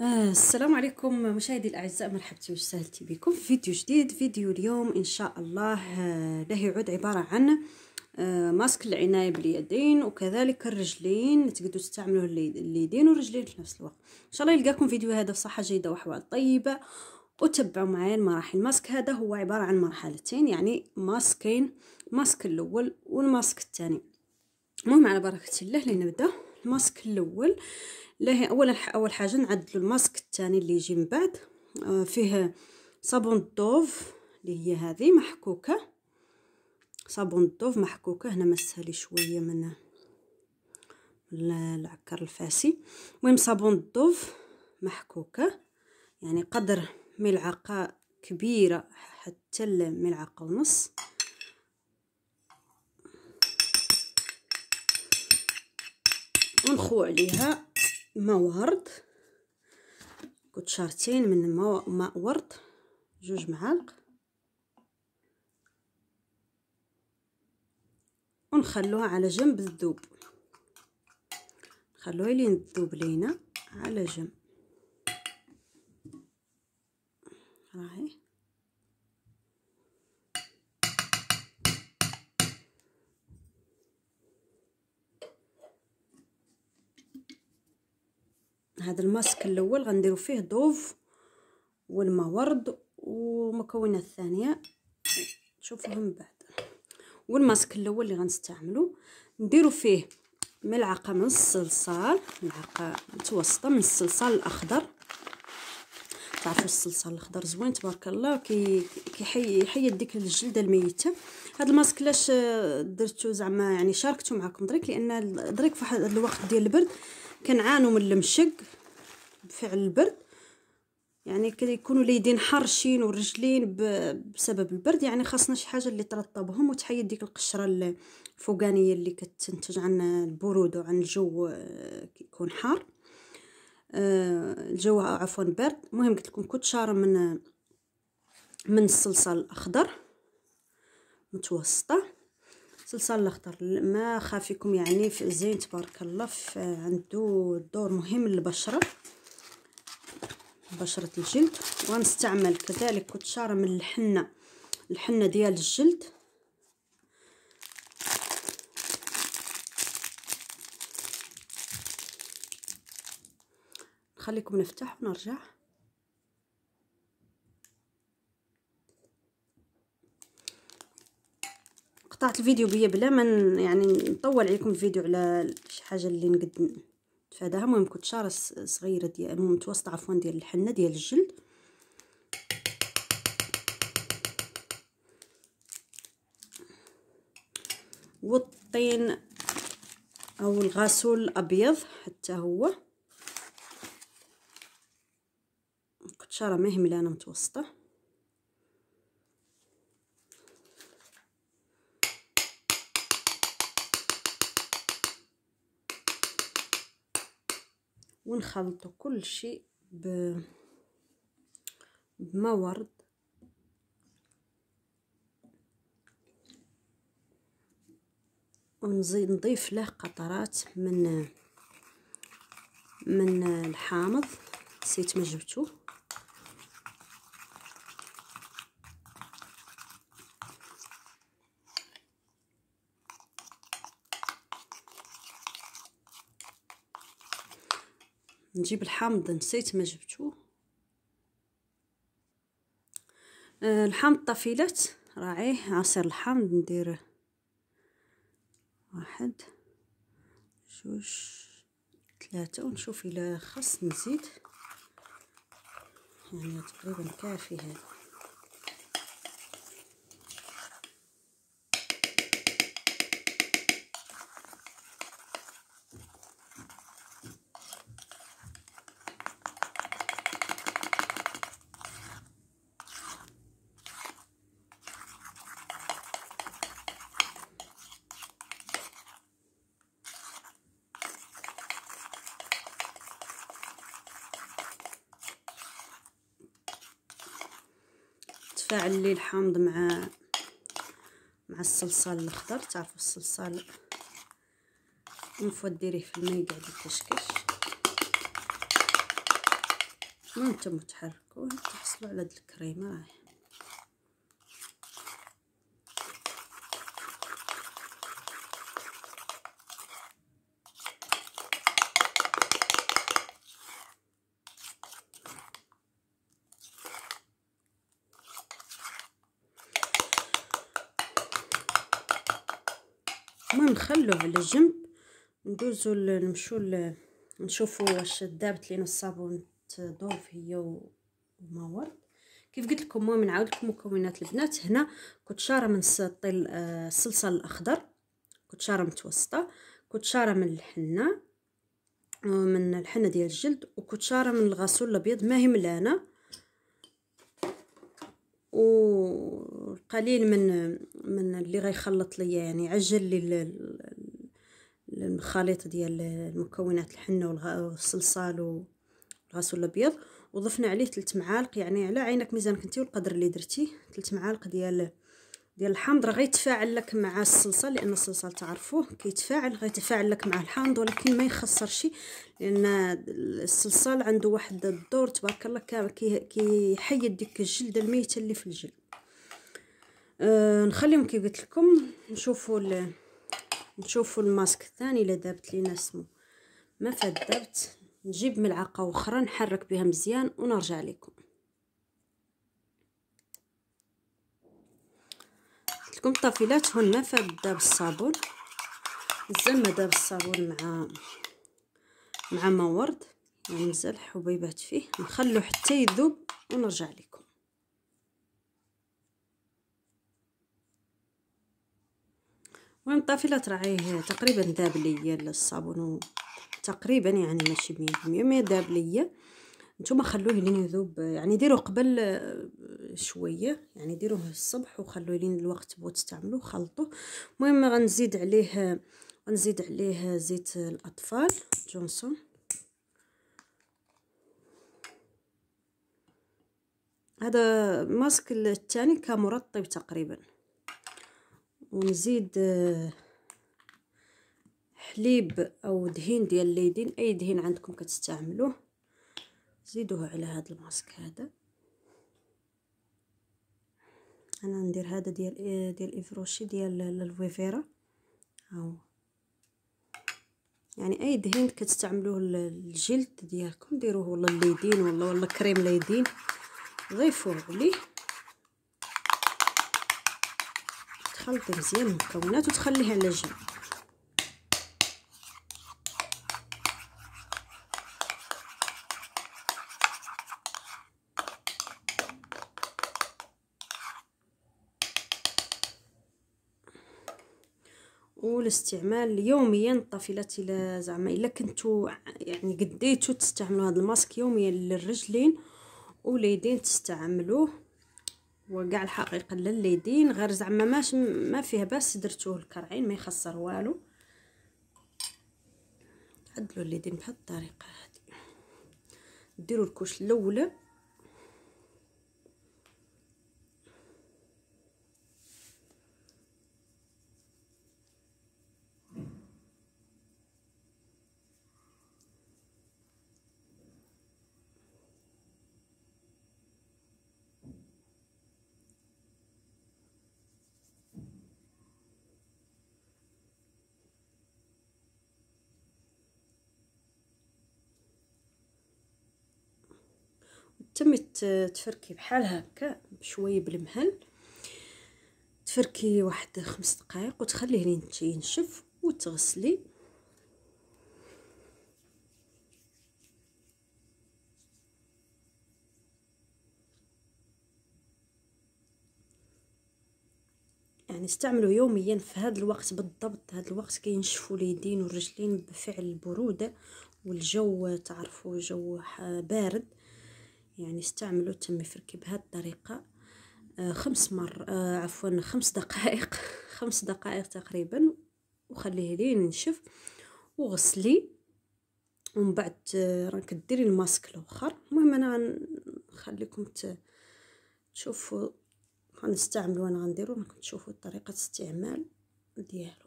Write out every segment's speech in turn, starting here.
آه، السلام عليكم مشاهدي الاعزاء مرحبتي وسهلتي بكم في فيديو جديد فيديو اليوم ان شاء الله آه له يعود عباره عن آه، ماسك العنايه باليدين وكذلك الرجلين تقدروا تستعملوه اليدين والرجلين في نفس الوقت ان شاء الله يلقاكم فيديو هذا بصحه جيده واحوال طيبه وتبعوا معايا المراحل الماسك هذا هو عباره عن مرحلتين يعني ماسكين ماسك الاول والماسك الثاني المهم على بركه الله لنبدا الماسك الاول له اولا اول حاجه نعدلو الماسك الثاني اللي يجي من بعد آه، فيه صابون دوف اللي هي هذه محكوكه صابون دوف محكوكه هنا مسها لي شويه من العكر الفاسي المهم صابون دوف محكوكه يعني قدر ملعقه كبيره حتى الملعقه ونص ونخو عليها ماء ورد كوتشارتين من ماء ورد جوج معالق ونخلوها على جنب الذوب نخلوها لين تذوب لينا على جنب راهي هذا الماسك الاول غنديرو فيه دوف والماء ورد ومكونات الثانيه نشوفوها من بعد والماسك الاول اللي غنستعملو نديرو فيه ملعقه من الصلصال ملعقه متوسطه من الصلصال الاخضر تعرفوا الصلصال الاخضر زوين تبارك الله كي كيحيد ديك الجلده الميته هاد الماسك لاش درتو زعما يعني شاركته معكم دريك لان دريك فواحد الوقت ديال البرد كنعانوا من المشق بفعل البرد يعني كيكونوا اليدين حرشين والرجلين بسبب البرد يعني خاصنا شي حاجه اللي ترطبهم وتحيد ديك القشره الفوقانيه اللي كتنتج عن البرود وعن الجو آه، كيكون حار آه، الجو عفوا برد المهم قلت لكم كنت شاره من من الصلصال الاخضر متوسطه صلصه الاخضر ما خافيكم يعني في الزين تبارك الله عنده دور مهم للبشره بشره الجلد ونستعمل كذلك كتشاره من الحنه الحنه ديال الجلد نخليكم نفتح ونرجع طلعت الفيديو بيا بلا ما يعني نطول عليكم الفيديو على شي حاجه اللي نقد نتفاداها المهم كنت شاره صغيره ديال المتوسط متوسطه عفوا ديال الحنه ديال الجلد والطين او الغاسول الابيض حتى هو كنت شاره مهمله انا متوسطه ونخلطوا كل شيء ب بما ورد ونزيد نضيف له قطرات من من الحامض نسيت ما جبتوه نجيب الحامض نسيت ما جبتو آه، الحامض طفيلات راعيه عصير الحامض ندير واحد جوج ثلاثة ونشوف إلا خاص نزيد يعني تقريبا كافي هذا تفاعل الليل حامض مع مع الصلصال الاخضر تعرفوا الصلصال نفوا ديريه في الماء يقعد يتشكش وانتم تحركوه تحصلوا على هاد الكريمه راهي نخلوه على جنب ندوزو نمشيو نشوفو واش دابت لينا الصابون تضوف هي وما ورد كيف قلت لكم المهم نعاود لكم مكونات البنات هنا كوتشاره من الطيل آه، الصلصه الاخضر كوتشاره متوسطه كوتشاره من الحنه آه، من الحنه ديال الجلد وكوتشاره من الغسول الابيض ما هي ملانه وقليل من من اللي غيخلط ليا يعني عجل لي الخليط ديال المكونات الحنه والصلصال والغسول الابيض وضفنا عليه 3 معالق يعني على عينك ميزانك انت والقدر اللي درتي 3 معالق ديال ديال الحامض راه غيتفاعل لك مع الصلصه لان الصلصه تعرفوه كيتفاعل غيتفاعل لك مع الحامض ولكن ما يخسرش لان الصلصال عنده واحد الدور تبارك الله كيحيد ديك الجلده الميته اللي في الجلد أه نخليهم كي قلت لكم نشوفوا نشوفوا الماسك الثاني الا دابت لينا سمو ما فات دابت نجيب ملعقه اخرى نحرك بها مزيان ونرجع لكم تكون طافيلاتهن فبدا بالصابون مزال بالصابون مع مع ما ورد يعني حبيبات الحبيبات فيه نخلو حتى يذوب ونرجع لكم المهم الطافيلات راعيه تقريبا ذاب ليا الصابون تقريبا يعني ماشي 100% مي ذاب ليا نتوما خلوه لين يذوب يعني ديروه قبل شويه يعني ديروه الصبح وخلوه لين الوقت بو تستعملوه خلطوه المهم غنزيد عليه غنزيد عليه زيت الاطفال جونسون هذا ماسك الثاني كمرطب تقريبا ونزيد حليب او دهين ديال الليدين اي دهين عندكم كتستعملوه زيدوه على هذا الماسك هذا انا ندير هذا ديال ديال افروشي ديال الفيفيرا هاهو يعني اي دهين كتستعملوه الجلد ديالكم ديروه ولا الليدين ولا ولا كريم ليدين ضيفوه عليه تخلطي مزيان المكونات وتخليها على جنب الاستعمال يوميا طفلات الى زعما الا كنتو يعني قديتو تستعملوا هذا الماسك يوميا للرجلين واليدين تستعملوه وكاع الحقيقه لليدين غير زعما ماش ما فيها باس درتوه الكرعين ما يخسر والو عدلوا اليدين بهاد الطريقه هذه ديروا الكوش الاولى تمي تفركي بحال هكا بشويه بالمهل تفركي واحد خمس دقائق وتخليه ينشف وتغسلي يعني استعملوا يوميا في هذا الوقت بالضبط هذا الوقت كينشفوا اليدين والرجلين بفعل البروده والجو تعرفوا جو بارد يعني استعملوا التميفركي بهذه الطريقة آه، خمس مر آه، عفوا خمس دقائق خمس دقائق تقريبا وخليه لين ينشف وغسلي ومن بعد آه، راك ديري الماسك الاخر المهم انا نخليكم تشوفوا غنستعملو انا غنديرو راكم تشوفوا طريقه استعمال ديالو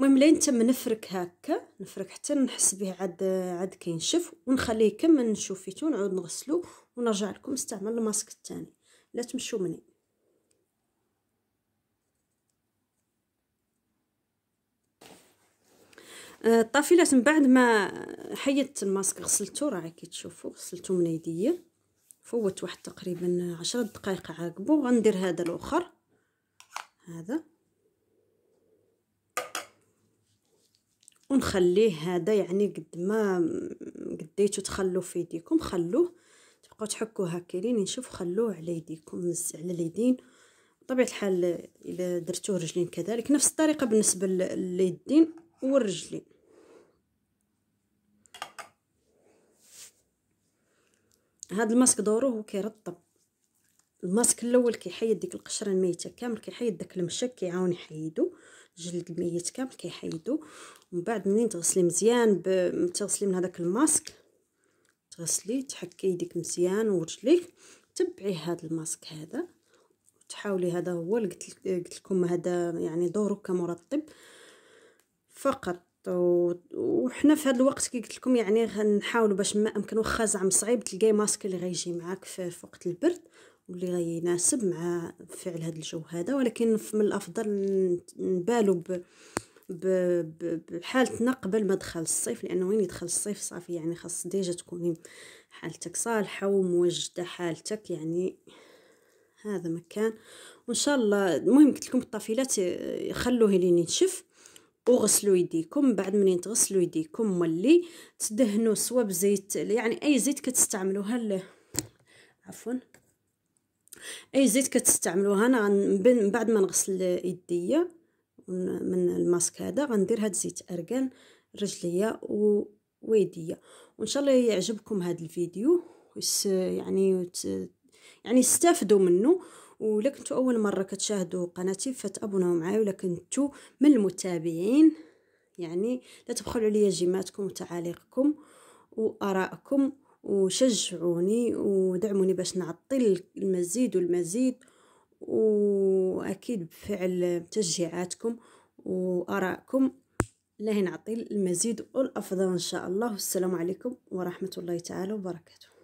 المهم لين تم نفرك هكا نفرك حتى نحس به عاد عاد كينشف ونخليه يكمل فيه ونعود نغسلو ونرجع لكم نستعمل الماسك الثاني لا تمشوا مني آه، الطافيلات من بعد ما حيدت الماسك غسلته راه كي تشوفوا غسلته من يديا فوت واحد تقريبا عشرة دقائق عاقبو غندير هذا الاخر هذا ونخليه هذا يعني قد ما قديتو تخلو في يديكم خلوه تبقاو تحكوه لين نشوف خلوه على يديكم على اليدين بطبيعه الحال الا درتوه رجلين كذلك نفس الطريقه بالنسبه لليدين والرجلين هذا الماسك هو كيرطب الماسك الاول كيحيد ديك القشره الميته كامل كيحيد داك المشك كيعاون يحيدو جلد الميت كامل كيحيدو ومن بعد منين تغسلي مزيان ب... تغسلي من هذاك الماسك تغسلي تحكي يديك مزيان ورجليك تبعي هذا الماسك هذا تحاولي هذا هو اللي قلت لكم هذا يعني دوره كمرطب فقط وحنا في هذا الوقت كي قلت لكم يعني غنحاولوا باش ما امكن واخا زعما صعيب تلقاي ماسك اللي غيجي معاك في وقت البرد واللي غيناسب مع فعل هذا الجو هذا ولكن من الافضل نبالو ب بحالتنا قبل ما دخل الصيف لانه وين يدخل الصيف صافي يعني خاص ديجا تكوني حالتك صالحه وموجده حالتك يعني هذا مكان وان شاء الله المهم قلت لكم الطافيلات آه، خلوه لين ينشف وغسلوا يديكم بعد منين تغسلوا يديكم ملي تدهنوا سوا بزيت يعني اي زيت كتستعملوها عفوا اي زيت كتستعملوها انا من بعد ما نغسل يديا من الماسك هذا غندير هاد زيت اركان رجليا و ويديا وان شاء الله يعجبكم هذا الفيديو يعني يعني استافدوا منه ولا كنتو اول مره كتشاهدوا قناتي فتابوناو معايا ولا كنتو من المتابعين يعني لا تبخلوا عليا جيماتكم وتعاليقكم وارائكم وشجعوني ودعموني باش نعطي المزيد والمزيد واكيد بفعل تشجيعاتكم وارائكم لهي نعطي المزيد والافضل ان شاء الله والسلام عليكم ورحمه الله تعالى وبركاته